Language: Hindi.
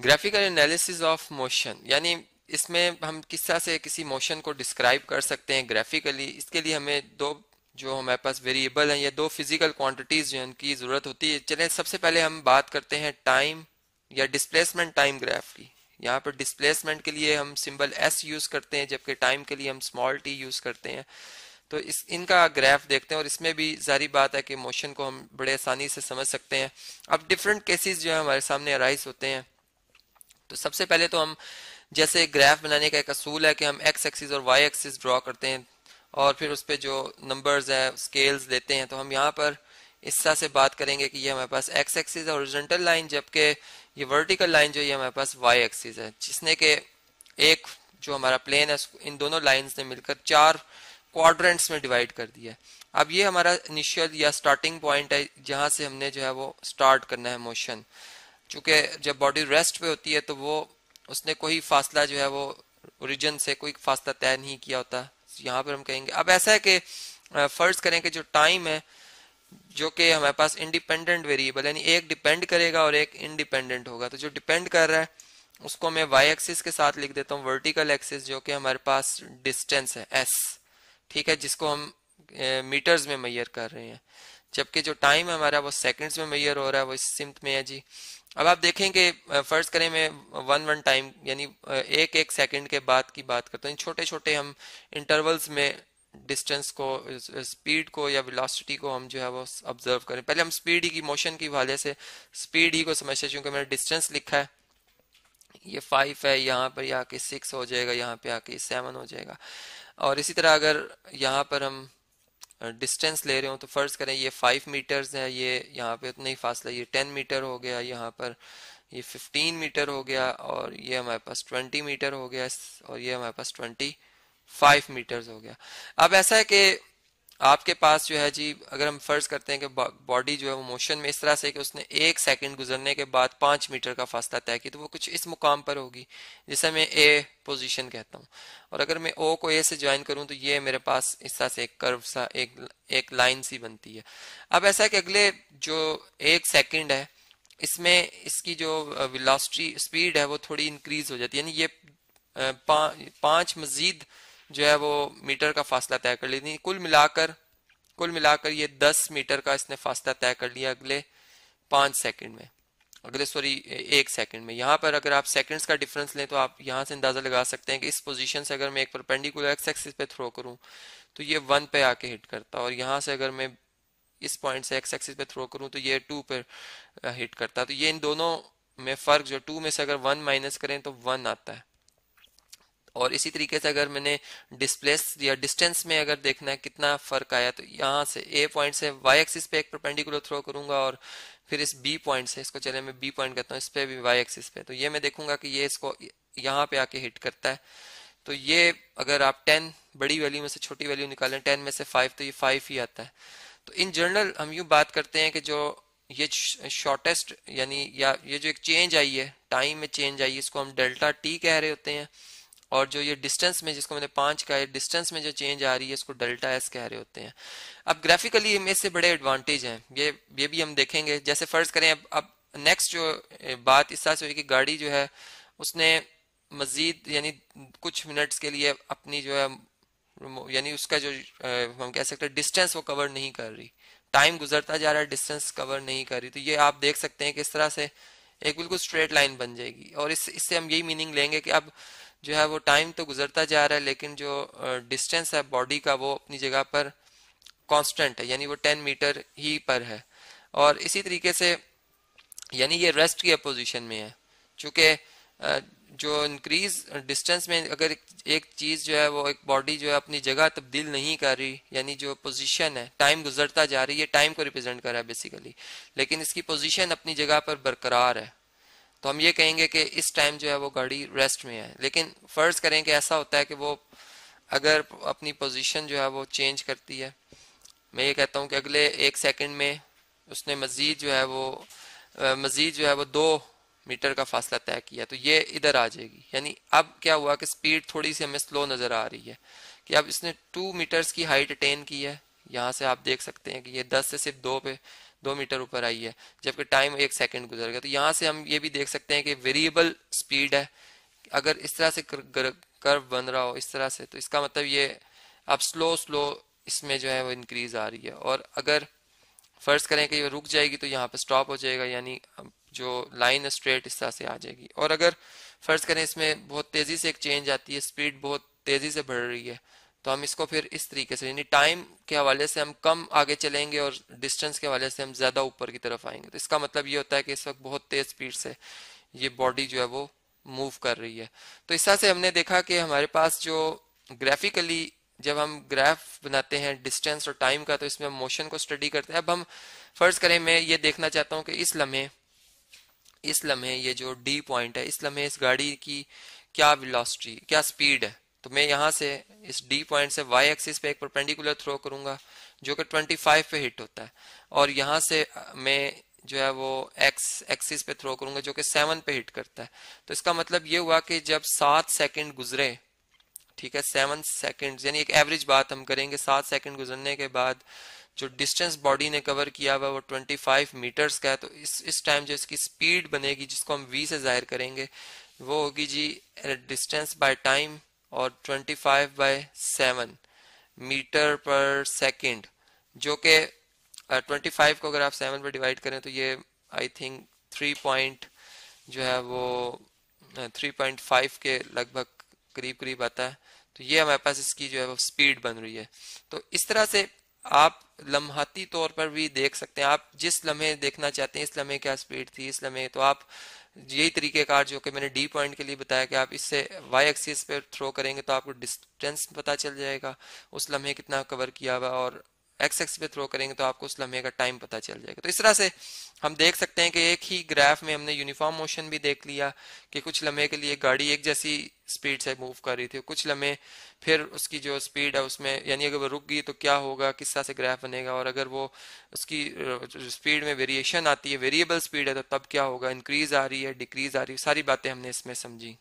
ग्राफिकल एनालिसिस ऑफ मोशन यानी इसमें हम किस तरह से किसी मोशन को डिस्क्राइब कर सकते हैं ग्राफिकली इसके लिए हमें दो जो हमारे पास वेरिएबल हैं या दो फिजिकल क्वांटिटीज जो इनकी ज़रूरत होती है चले सबसे पहले हम बात करते हैं टाइम या डिस्प्लेसमेंट टाइम ग्राफ की यहाँ पर डिस्प्लेसमेंट के लिए हम सिंबल एस यूज़ करते हैं जबकि टाइम के लिए हम स्मॉल टी यूज़ करते हैं तो इस इनका ग्राफ देखते हैं और इसमें भी जारी बात है कि मोशन को हम बड़े आसानी से समझ सकते हैं अब डिफरेंट केसेस जो है हमारे सामने अराइज होते हैं तो सबसे पहले तो हम जैसे ग्राफ बनाने का एक असूल है कि हम एक्स एक्सिस और वाई एक्सिस ड्रॉ करते हैं और फिर उस पर जो नंबर्स है स्केल्स लेते हैं तो हम यहाँ पर इस तरह से बात करेंगे कि ये हमारे पास एक्स एक्सिस है ओरिजेंटल लाइन जबकि ये वर्टिकल लाइन जो ये हमारे पास वाई एक्सिस है जिसने के एक जो हमारा प्लेन है इन दोनों लाइंस ने मिलकर चार क्वाड्रेंट्स में डिवाइड कर दिया है अब ये हमारा इनिशियल या स्टार्टिंग पॉइंट है जहाँ से हमने जो है वो स्टार्ट करना है मोशन चूंकि जब बॉडी रेस्ट पे होती है तो वो उसने कोई फासला जो है वो ओरिजिन से कोई फासला तय नहीं किया होता यहाँ पर हम कहेंगे अब ऐसा है कि फर्ज करें कि जो टाइम है जो कि हमारे पास इंडिपेंडेंट वेरिएबल यानी एक डिपेंड करेगा और एक इंडिपेंडेंट होगा तो जो डिपेंड कर रहा है उसको मैं वाई एक्सिस के साथ लिख देता हूँ वर्टिकल एक्सिस जो कि हमारे पास डिस्टेंस है एस ठीक है जिसको हम मीटर्स में मैयर कर रहे हैं जबकि जो टाइम है हमारा वो सेकंड्स में मैयर हो रहा है वो इस सिमत में है जी अब आप देखेंगे फर्ज करें मैं वन वन टाइम यानी एक एक सेकंड के बाद की बात करता हूँ छोटे छोटे हम इंटरवल्स में डिस्टेंस को स्पीड को या वेलोसिटी को हम जो है वो ऑब्जर्व करें पहले हम स्पीड ही की मोशन की वाले से स्पीड ही को समझते हैं क्योंकि मैंने डिस्टेंस लिखा है ये फाइव है यहाँ पर आके सिक्स हो जाएगा यहाँ पे आके सेवन हो जाएगा और इसी तरह अगर यहाँ पर हम डिस्टेंस ले रहे हो तो फ़र्ज़ करें ये फाइव मीटर है ये यहाँ पे उतना ही फासला ये टेन मीटर हो गया यहाँ पर ये फिफ्टीन मीटर हो गया और ये हमारे पास ट्वेंटी मीटर हो गया और ये हमारे पास ट्वेंटी फाइव मीटर हो गया अब ऐसा है कि आपके पास जो है जी अगर हम फर्ज करते हैं कि बॉडी जो है वो मोशन में इस तरह से कि उसने एक सेकंड गुजरने के बाद पांच मीटर का फासला तय किया तो वो कुछ इस मुकाम पर होगी जिसे मैं ए पोजीशन कहता हूँ और अगर मैं ओ को ए से ज्वाइन करूँ तो ये मेरे पास इस तरह से एक कर्व सा एक एक लाइन सी बनती है अब ऐसा है कि अगले जो एक सेकेंड है इसमें इसकी जो विलास्ट्री स्पीड है वो थोड़ी इंक्रीज हो जाती है यानी ये पा, पाँच मजीद जो है वो मीटर का फासला तय कर ली थी कुल मिलाकर कुल मिलाकर ये दस मीटर का इसने फासला तय कर लिया अगले पाँच सेकंड में अगले सॉरी एक सेकंड में यहाँ पर अगर आप सेकंड्स का डिफरेंस लें तो आप यहाँ से अंदाज़ा लगा सकते हैं कि इस पोजीशन से अगर मैं एक परपेंडिकुलर एक्स एक्सिस पे थ्रो करूँ तो ये वन पे आके हिट करता और यहाँ से अगर मैं इस पॉइंट से एक्स एक्सिस पे थ्रो करूँ तो ये टू पर हिट करता तो ये इन दोनों में फ़र्क जो टू में से अगर वन माइनस करें तो वन आता है और इसी तरीके से अगर मैंने डिस्प्लेस या डिस्टेंस में अगर देखना है कितना फर्क आया तो यहाँ से ए पॉइंट से वाई एक्सिस पे एक परपेंडिकुलर थ्रो करूंगा और फिर इस बी पॉइंट से इसको चले मैं बी पॉइंट करता हूँ इस पे भी वाई एक्सिस पे तो ये मैं देखूंगा कि ये इसको यहाँ पे आके हिट करता है तो ये अगर आप टेन बड़ी वैल्यू में से छोटी वैल्यू निकालें टेन में से फाइव तो ये फाइव ही आता है तो इन जनरल हम यू बात करते हैं कि जो ये शॉर्टेस्ट यानी या ये जो एक चेंज आई है टाइम में चेंज आई है इसको हम डेल्टा टी कह रहे होते हैं और जो ये डिस्टेंस में जिसको मैंने पांच का है डिस्टेंस में जो चेंज आ रही है इसको डेल्टा एस कह रहे होते हैं अब ग्राफिकली इमेज से बड़े एडवांटेज हैं ये ये भी हम देखेंगे जैसे फर्ज करें अब अब नेक्स्ट जो बात इस तरह से हुई कि गाड़ी जो है उसने मजीद यानी कुछ मिनट्स के लिए अपनी जो है यानी उसका जो हम कह सकते हैं डिस्टेंस वो कवर नहीं कर रही टाइम गुजरता जा रहा है डिस्टेंस कवर नहीं कर रही तो ये आप देख सकते हैं कि इस तरह से एक बिल्कुल स्ट्रेट लाइन बन जाएगी और इस इससे हम यही मीनिंग लेंगे कि अब जो है वो टाइम तो गुजरता जा रहा है लेकिन जो डिस्टेंस है बॉडी का वो अपनी जगह पर कांस्टेंट है यानी वो 10 मीटर ही पर है और इसी तरीके से यानी ये रेस्ट की अपोजिशन में है चूँकि जो इंक्रीज डिस्टेंस में अगर एक चीज़ जो है वो एक बॉडी जो है अपनी जगह तब्दील नहीं कर रही यानी जो पोजीशन है टाइम गुजरता जा रही है टाइम को रिप्रेजेंट कर रहा है बेसिकली लेकिन इसकी पोजीशन अपनी जगह पर बरकरार है तो हम ये कहेंगे कि इस टाइम जो है वो गाड़ी रेस्ट में है लेकिन फ़र्ज़ करें कि ऐसा होता है कि वो अगर अपनी पोजीशन जो है वो चेंज करती है मैं ये कहता हूँ कि अगले एक सेकंड में उसने मज़ीद जो है वो मज़ीद जो है वो दो मीटर का फासला तय किया तो ये इधर आ जाएगी यानी अब क्या हुआ कि स्पीड थोड़ी सी हमें स्लो नज़र आ रही है कि अब इसने टू मीटर्स की हाइट अटेन की है यहाँ से आप देख सकते हैं कि ये दस से सिर्फ दो पे दो मीटर ऊपर आई है जबकि टाइम एक सेकेंड गुजर गया तो यहाँ से हम ये भी देख सकते हैं कि वेरिएबल स्पीड है अगर इस तरह से कर्व बन रहा हो इस तरह से तो इसका मतलब ये अब स्लो स्लो इसमें जो है वो इंक्रीज आ रही है और अगर फर्ज करें कि ये रुक जाएगी तो यहाँ पर स्टॉप हो जाएगा यानी जो लाइन स्ट्रेट इस तरह से आ जाएगी और अगर फर्ज करें इसमें बहुत तेज़ी से एक चेंज आती है स्पीड बहुत तेज़ी से बढ़ रही है तो हम इसको फिर इस तरीके से यानी टाइम के हवाले से हम कम आगे चलेंगे और डिस्टेंस के हवाले से हम ज़्यादा ऊपर की तरफ आएंगे तो इसका मतलब ये होता है कि इस वक्त बहुत तेज़ स्पीड से ये बॉडी जो है वो मूव कर रही है तो इस तरह से हमने देखा कि हमारे पास जो ग्राफिकली जब हम ग्राफ बनाते हैं डिस्टेंस और टाइम का तो इसमें हम मोशन को स्टडी करते हैं अब हम फर्ज करें मैं ये देखना चाहता हूँ कि इस लम्हे इस लम्हे ये जो डी पॉइंट है इस लम्हे इस गाड़ी की क्या वेलोसिटी क्या स्पीड है तो मैं यहाँ से इस डी पॉइंट से वाई एक्सिस पे एक परपेंडिकुलर थ्रो करूंगा जो कि 25 पे हिट होता है और यहाँ से मैं जो है वो एक्स एक्सिस पे थ्रो करूंगा जो कि सेवन पे हिट करता है तो इसका मतलब ये हुआ कि जब सात सेकंड गुजरे ठीक है सेवन सेकंड यानी एक एवरेज बात हम करेंगे सात सेकंड गुजरने के बाद जो डिस्टेंस बॉडी ने कवर किया हुआ वो 25 मीटर्स का है तो इस इस टाइम जो इसकी स्पीड बनेगी जिसको हम वी से जाहिर करेंगे वो होगी जी डिस्टेंस बाय टाइम और 25 बाय 7 मीटर पर सेकंड जो कि 25 uh, को अगर आप 7 पर डिवाइड करें तो ये आई थिंक 3 पॉइंट जो है वो 3.5 uh, के लगभग करीब करीब आता है तो ये हमारे पास इसकी जो है वो स्पीड बन रही है तो इस तरह से आप लम्हाती तौर पर भी देख सकते हैं आप जिस लम्हे देखना चाहते हैं इस लम्हे क्या स्पीड थी इस लम्हे तो आप यही तरीके कार जो कि मैंने डी पॉइंट के लिए बताया कि आप इससे वाई एक्सिस पे थ्रो करेंगे तो आपको डिस्टेंस पता चल जाएगा उस लम्हे कितना कवर किया हुआ और एक्स एक्स पे थ्रो करेंगे तो आपको उस लम्हे का टाइम पता चल जाएगा तो इस तरह से हम देख सकते हैं कि एक ही ग्राफ में हमने यूनिफॉर्म मोशन भी देख लिया कि कुछ लम्हे के लिए गाड़ी एक जैसी स्पीड से मूव कर रही थी कुछ लम्हे फिर उसकी जो स्पीड है उसमें यानी अगर वो रुक गई तो क्या होगा किस तरह से ग्राफ बनेगा और अगर वो उसकी स्पीड में वेरिएशन आती है वेरिएबल स्पीड है तो तब क्या होगा इंक्रीज आ रही है डिक्रीज आ रही है सारी बातें हमने इसमें समझी